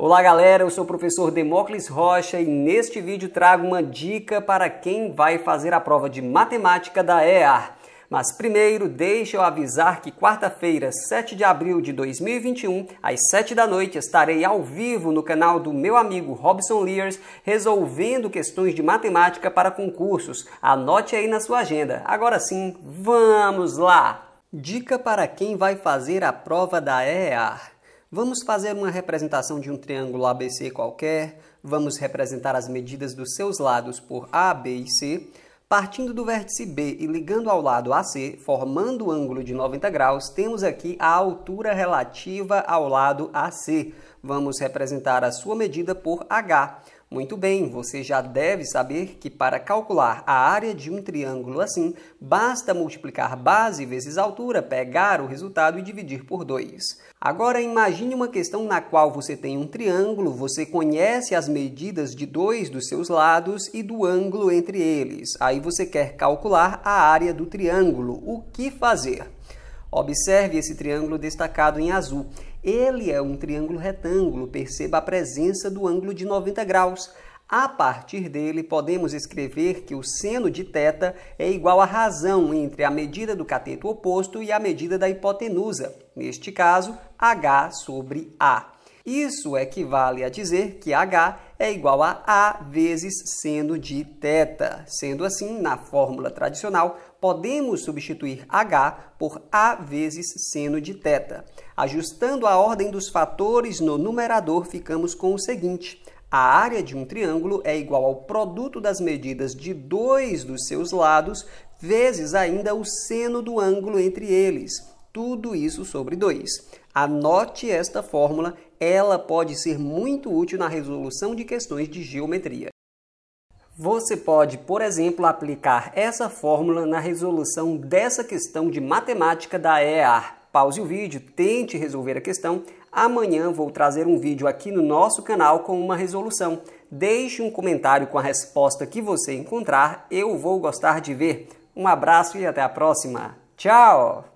Olá galera, eu sou o professor Demócles Rocha e neste vídeo trago uma dica para quem vai fazer a prova de matemática da EAR. Mas primeiro, deixe eu avisar que quarta-feira, 7 de abril de 2021, às 7 da noite, estarei ao vivo no canal do meu amigo Robson Lears, resolvendo questões de matemática para concursos. Anote aí na sua agenda. Agora sim, vamos lá! Dica para quem vai fazer a prova da EAR. Vamos fazer uma representação de um triângulo ABC qualquer, vamos representar as medidas dos seus lados por A, B e C, partindo do vértice B e ligando ao lado AC, formando o ângulo de 90 graus, temos aqui a altura relativa ao lado AC. Vamos representar a sua medida por H. Muito bem, você já deve saber que para calcular a área de um triângulo assim, basta multiplicar base vezes altura, pegar o resultado e dividir por 2. Agora imagine uma questão na qual você tem um triângulo, você conhece as medidas de dois dos seus lados e do ângulo entre eles. Aí você quer calcular a área do triângulo. O que fazer? Observe esse triângulo destacado em azul. Ele é um triângulo retângulo, perceba a presença do ângulo de 90 graus. A partir dele, podemos escrever que o seno de θ é igual à razão entre a medida do cateto oposto e a medida da hipotenusa, neste caso, h sobre a. Isso equivale a dizer que h é igual a A vezes seno de θ. Sendo assim, na fórmula tradicional, podemos substituir H por A vezes seno de θ. Ajustando a ordem dos fatores no numerador, ficamos com o seguinte. A área de um triângulo é igual ao produto das medidas de dois dos seus lados vezes ainda o seno do ângulo entre eles tudo isso sobre 2. Anote esta fórmula, ela pode ser muito útil na resolução de questões de geometria. Você pode, por exemplo, aplicar essa fórmula na resolução dessa questão de matemática da EAR. Pause o vídeo, tente resolver a questão. Amanhã vou trazer um vídeo aqui no nosso canal com uma resolução. Deixe um comentário com a resposta que você encontrar, eu vou gostar de ver. Um abraço e até a próxima. Tchau!